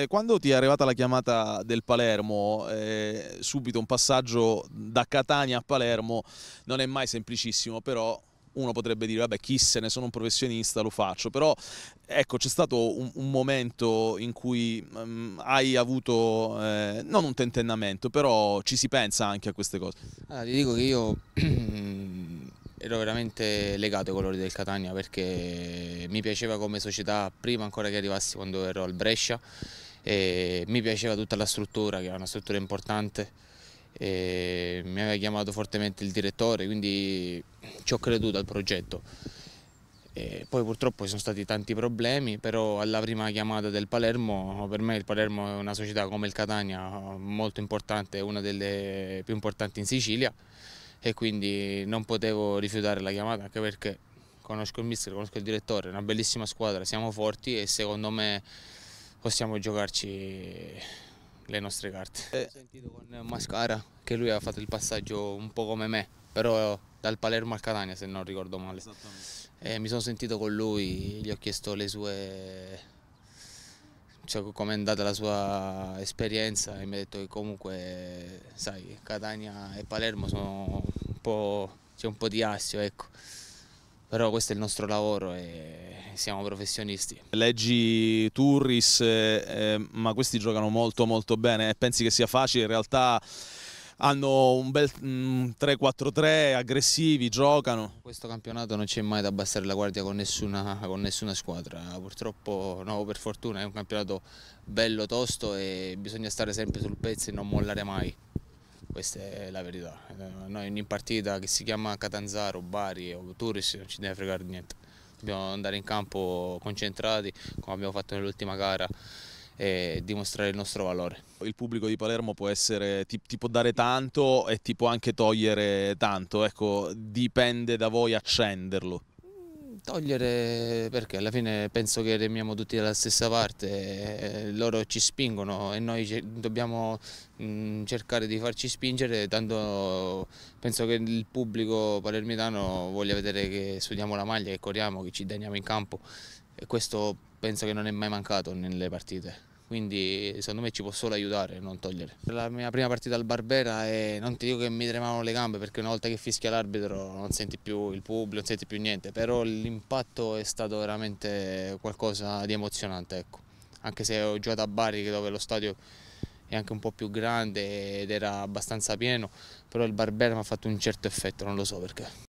Eh, quando ti è arrivata la chiamata del Palermo, eh, subito un passaggio da Catania a Palermo non è mai semplicissimo, però uno potrebbe dire vabbè chi se ne sono un professionista lo faccio però ecco c'è stato un, un, momento in cui um, hai avuto eh, non un tentennamento però ci si pensa anche a queste cose allora, ah, ti dico che io ero veramente legato ai colori del Catania perché mi piaceva come società prima ancora che arrivassi quando ero al Brescia e mi piaceva tutta la struttura, che era una struttura importante. E mi aveva chiamato fortemente il direttore, quindi ci ho creduto al progetto. E poi purtroppo ci sono stati tanti problemi, però alla prima chiamata del Palermo, per me il Palermo è una società come il Catania molto importante, una delle più importanti in Sicilia e quindi non potevo rifiutare la chiamata anche perché conosco il mister, conosco il direttore, è una bellissima squadra, siamo forti e secondo me possiamo giocarci le nostre carte. Eh, ho sentito con Mascara che lui ha fatto il passaggio un po' come me, però dal Palermo al Catania se non ricordo male. E eh, mi sono sentito con lui, gli ho chiesto le sue cioè, come è andata la sua esperienza e mi ha detto che comunque sai, Catania e Palermo sono un po', c'è un po' di assio, ecco però questo è il nostro lavoro e siamo professionisti. Leggi Turris, eh, eh, ma questi giocano molto molto bene e pensi che sia facile, in realtà hanno un bel 3-4-3, mm, aggressivi, giocano. Questo campionato non c'è mai da abbassare la guardia con nessuna, con nessuna, squadra, purtroppo no, per fortuna è un campionato bello, tosto e bisogna stare sempre sul pezzo e non mollare mai. Questa è la verità. Noi in partita che si chiama Catanzaro, Bari o Turis non ci deve fregare niente. Dobbiamo andare in campo concentrati come abbiamo fatto nell'ultima gara e dimostrare il nostro valore. Il pubblico di Palermo può essere, ti, ti, può dare tanto e ti può anche togliere tanto, ecco dipende da voi accenderlo. Togliere perché alla fine penso che remiamo tutti dalla stessa parte, eh, loro ci spingono e noi dobbiamo mm, cercare di farci spingere, tanto penso che il pubblico palermitano voglia vedere che sudiamo la maglia, che corriamo, che ci teniamo in campo e questo penso che non è mai mancato nelle partite quindi secondo me ci può solo aiutare, non togliere. La mia prima partita al Barbera e non ti dico che mi tremavano le gambe perché una volta che fischia l'arbitro non senti più il pubblico, non senti più niente, però l'impatto è stato veramente qualcosa di emozionante, ecco. anche se ho giocato a Bari dove lo stadio è anche un po' più grande ed era abbastanza pieno, però il Barbera mi ha fatto un certo effetto, non lo so perché.